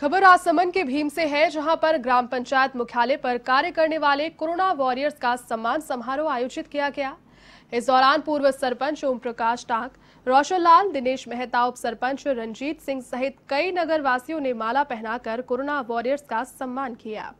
खबर आसमन के भीम से है जहां पर ग्राम पंचायत मुख्यालय पर कार्य करने वाले कोरोना वॉरियर्स का सम्मान समारोह आयोजित किया गया इस दौरान पूर्व सरपंच ओम प्रकाश टाक रोशन लाल दिनेश मेहता उप सरपंच रंजीत सिंह सहित कई नगर वासियों ने माला पहनाकर कोरोना वॉरियर्स का सम्मान किया